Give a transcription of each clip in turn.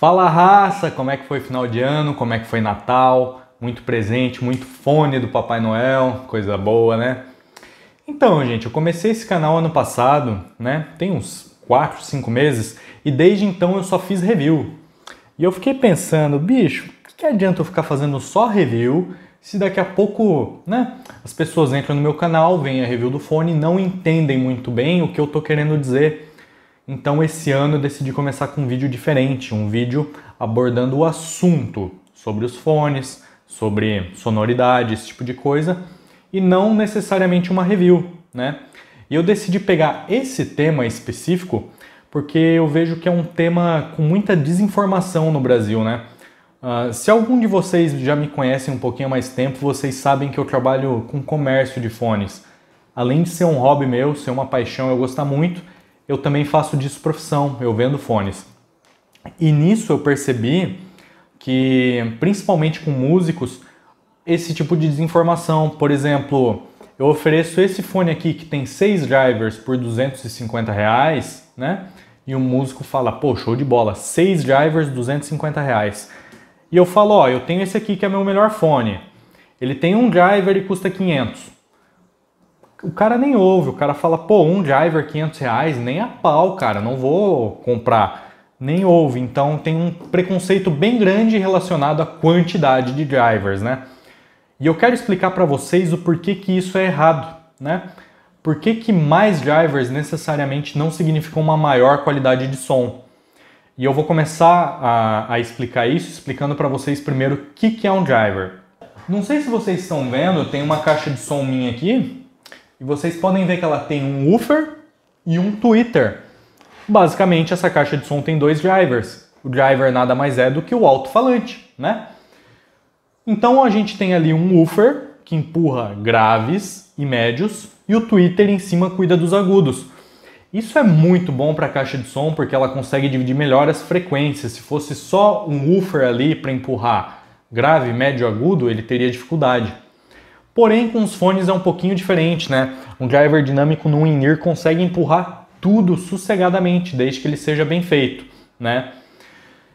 Fala raça, como é que foi final de ano? Como é que foi Natal? Muito presente, muito fone do Papai Noel, coisa boa, né? Então, gente, eu comecei esse canal ano passado, né? Tem uns 4, 5 meses e desde então eu só fiz review. E eu fiquei pensando, bicho, o que, adianta eu ficar fazendo só review se daqui a pouco, né, as pessoas entram no meu canal, veem a review do fone e não entendem muito bem o que eu tô querendo dizer? Então esse ano eu decidi começar com um vídeo diferente, um vídeo abordando o assunto sobre os fones, sobre sonoridade, esse tipo de coisa, e não necessariamente uma review, né? E eu decidi pegar esse tema específico porque eu vejo que é um tema com muita desinformação no Brasil, né? Uh, se algum de vocês já me conhecem um pouquinho mais tempo, vocês sabem que eu trabalho com comércio de fones. Além de ser um hobby meu, ser uma paixão, eu gosto muito, eu também faço disso profissão, eu vendo fones. E nisso eu percebi que, principalmente com músicos, esse tipo de desinformação, por exemplo, eu ofereço esse fone aqui que tem seis drivers por 250 reais, né? E o um músico fala, pô, show de bola, seis drivers, 250 reais. E eu falo, ó, eu tenho esse aqui que é meu melhor fone. Ele tem um driver e custa 500 o cara nem ouve, o cara fala, pô, um driver 500 reais, nem a pau, cara, não vou comprar. Nem ouve, então tem um preconceito bem grande relacionado à quantidade de drivers, né? E eu quero explicar para vocês o porquê que isso é errado, né? Por que, que mais drivers necessariamente não significam uma maior qualidade de som? E eu vou começar a, a explicar isso explicando para vocês primeiro o que, que é um driver. Não sei se vocês estão vendo, tem uma caixa de som minha aqui e vocês podem ver que ela tem um woofer e um tweeter. Basicamente, essa caixa de som tem dois drivers. O driver nada mais é do que o alto-falante, né? Então a gente tem ali um woofer que empurra graves e médios e o tweeter em cima cuida dos agudos. Isso é muito bom para a caixa de som porque ela consegue dividir melhor as frequências. Se fosse só um woofer ali para empurrar grave, médio, agudo, ele teria dificuldade. Porém, com os fones é um pouquinho diferente, né? Um driver dinâmico no in-ear consegue empurrar tudo sossegadamente, desde que ele seja bem feito, né?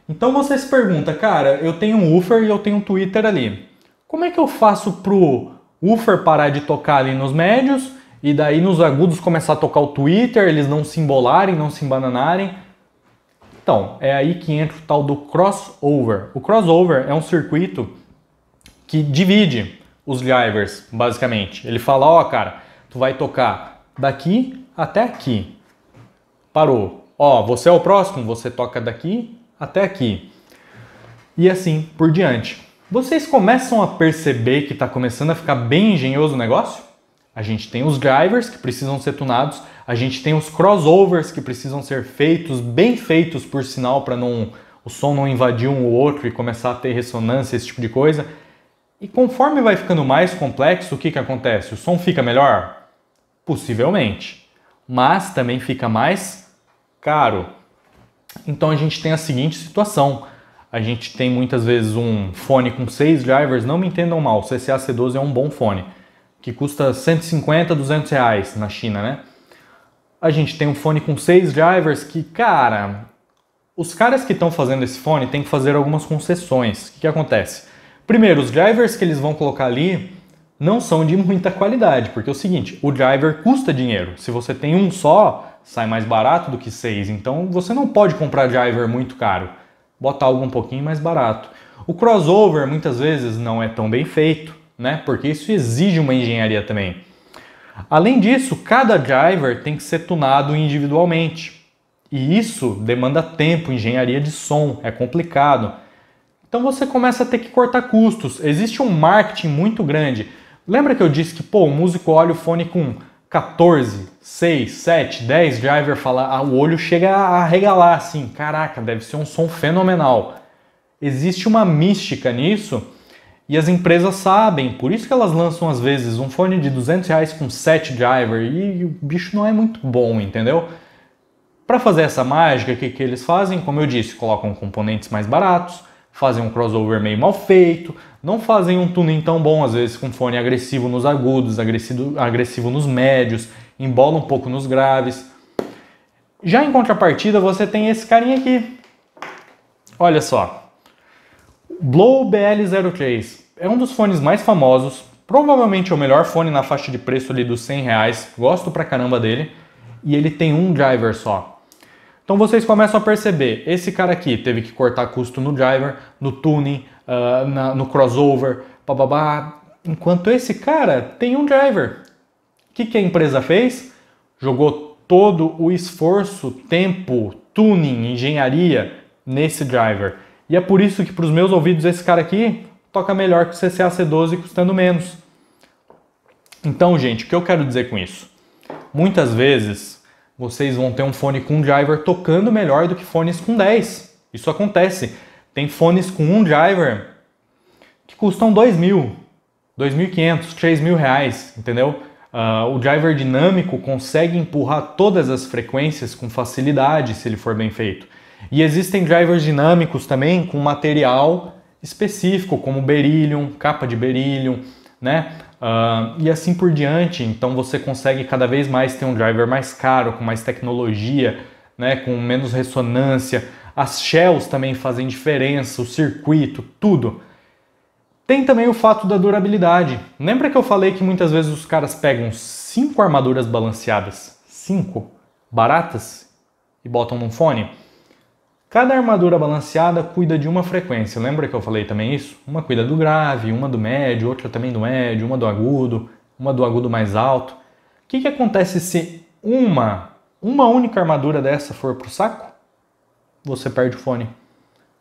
Então você se pergunta, cara, eu tenho um woofer e eu tenho um Twitter ali. Como é que eu faço pro woofer parar de tocar ali nos médios e daí nos agudos começar a tocar o Twitter, eles não se embolarem, não se embananarem? Então, é aí que entra o tal do crossover. O crossover é um circuito que divide os drivers, basicamente. Ele fala, ó, oh, cara, tu vai tocar daqui até aqui. Parou. Ó, oh, você é o próximo, você toca daqui até aqui. E assim por diante. Vocês começam a perceber que está começando a ficar bem engenhoso o negócio? A gente tem os drivers que precisam ser tunados, a gente tem os crossovers que precisam ser feitos, bem feitos por sinal, para não o som não invadir um ou outro e começar a ter ressonância, esse tipo de coisa. E conforme vai ficando mais complexo, o que, que acontece? O som fica melhor? Possivelmente. Mas também fica mais caro. Então a gente tem a seguinte situação. A gente tem muitas vezes um fone com seis drivers, não me entendam mal, o CCA C12 é um bom fone, que custa 150, 200 reais na China, né? A gente tem um fone com seis drivers que, cara, os caras que estão fazendo esse fone têm que fazer algumas concessões. O que, que acontece? Primeiro, os drivers que eles vão colocar ali não são de muita qualidade, porque é o seguinte, o driver custa dinheiro. Se você tem um só, sai mais barato do que seis. Então você não pode comprar driver muito caro. Bota algo um pouquinho mais barato. O crossover muitas vezes não é tão bem feito, né? Porque isso exige uma engenharia também. Além disso, cada driver tem que ser tunado individualmente. E isso demanda tempo, engenharia de som, é complicado. Então você começa a ter que cortar custos. Existe um marketing muito grande. Lembra que eu disse que, pô, o músico olha o fone com 14, 6, 7, 10 driver, fala, ah, o olho chega a regalar assim, caraca, deve ser um som fenomenal. Existe uma mística nisso e as empresas sabem, por isso que elas lançam às vezes um fone de 200 reais com 7 driver e o bicho não é muito bom, entendeu? Para fazer essa mágica, o que, que eles fazem? Como eu disse, colocam componentes mais baratos, fazem um crossover meio mal feito, não fazem um tuning tão bom, às vezes com fone agressivo nos agudos, agressivo, agressivo nos médios, embola um pouco nos graves. Já em contrapartida, você tem esse carinha aqui. Olha só. Blow BL03. É um dos fones mais famosos, provavelmente é o melhor fone na faixa de preço ali dos 100 reais. Gosto pra caramba dele. E ele tem um driver só. Então vocês começam a perceber, esse cara aqui teve que cortar custo no driver, no tuning, uh, na, no crossover, bababá. Enquanto esse cara tem um driver. O que, que a empresa fez? Jogou todo o esforço, tempo, tuning, engenharia nesse driver. E é por isso que para os meus ouvidos esse cara aqui toca melhor que o c 12 custando menos. Então, gente, o que eu quero dizer com isso? Muitas vezes vocês vão ter um fone com um driver tocando melhor do que fones com 10. Isso acontece. Tem fones com um driver que custam 2 mil, 2.500, 3 mil reais, entendeu? Uh, o driver dinâmico consegue empurrar todas as frequências com facilidade se ele for bem feito. E existem drivers dinâmicos também com material específico, como berílio, capa de berílio, né? Uh, e assim por diante. Então você consegue cada vez mais ter um driver mais caro, com mais tecnologia, né, com menos ressonância. As shells também fazem diferença, o circuito, tudo. Tem também o fato da durabilidade. Lembra que eu falei que muitas vezes os caras pegam cinco armaduras balanceadas, cinco baratas, e botam num fone? Cada armadura balanceada cuida de uma frequência. Lembra que eu falei também isso? Uma cuida do grave, uma do médio, outra também do médio, uma do agudo, uma do agudo mais alto. O que, que acontece se uma, uma única armadura dessa for para o saco? Você perde o fone.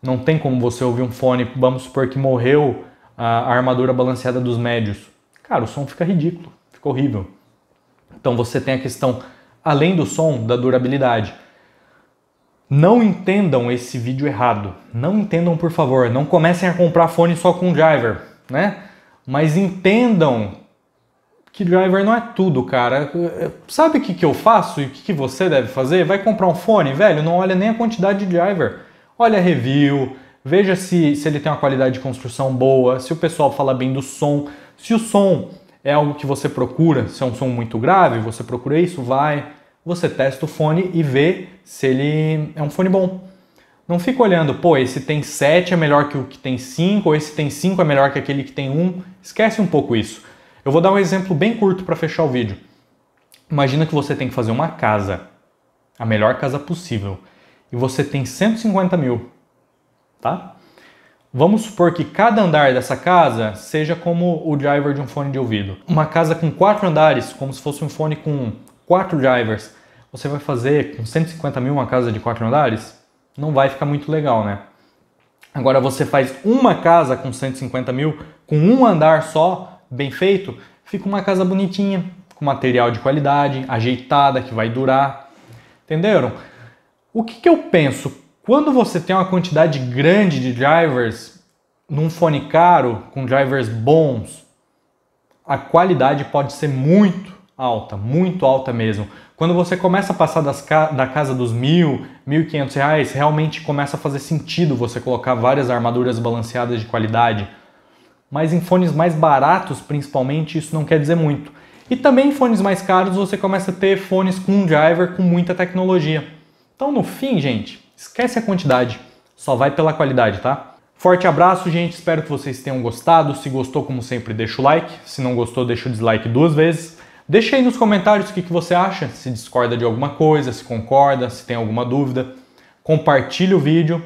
Não tem como você ouvir um fone, vamos supor que morreu a armadura balanceada dos médios. Cara, o som fica ridículo, fica horrível. Então você tem a questão, além do som, da durabilidade. Não entendam esse vídeo errado. Não entendam, por favor. Não comecem a comprar fone só com driver, né? Mas entendam que driver não é tudo, cara. Sabe o que, que eu faço e o que, que você deve fazer? Vai comprar um fone, velho, não olha nem a quantidade de driver. Olha a review, veja se, se ele tem uma qualidade de construção boa, se o pessoal fala bem do som, se o som é algo que você procura, se é um som muito grave, você procura isso, vai você testa o fone e vê se ele é um fone bom. Não fica olhando, pô, esse tem 7 é melhor que o que tem 5, ou esse tem 5 é melhor que aquele que tem 1. Esquece um pouco isso. Eu vou dar um exemplo bem curto para fechar o vídeo. Imagina que você tem que fazer uma casa, a melhor casa possível, e você tem 150 mil, tá? Vamos supor que cada andar dessa casa seja como o driver de um fone de ouvido. Uma casa com quatro andares, como se fosse um fone com quatro drivers, você vai fazer com 150 mil uma casa de quatro andares? Não vai ficar muito legal, né? Agora você faz uma casa com 150 mil, com um andar só, bem feito, fica uma casa bonitinha, com material de qualidade, ajeitada, que vai durar. Entenderam? O que, que eu penso? Quando você tem uma quantidade grande de drivers num fone caro, com drivers bons, a qualidade pode ser muito alta, muito alta mesmo. Quando você começa a passar das, da casa dos mil, mil e quinhentos reais, realmente começa a fazer sentido você colocar várias armaduras balanceadas de qualidade. Mas em fones mais baratos, principalmente, isso não quer dizer muito. E também em fones mais caros, você começa a ter fones com um driver com muita tecnologia. Então, no fim, gente, esquece a quantidade, só vai pela qualidade, tá? Forte abraço, gente. Espero que vocês tenham gostado. Se gostou, como sempre, deixa o like. Se não gostou, deixa o dislike duas vezes. Deixa aí nos comentários o que, que você acha, se discorda de alguma coisa, se concorda, se tem alguma dúvida. Compartilhe o vídeo.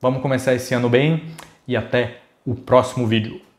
Vamos começar esse ano bem e até o próximo vídeo.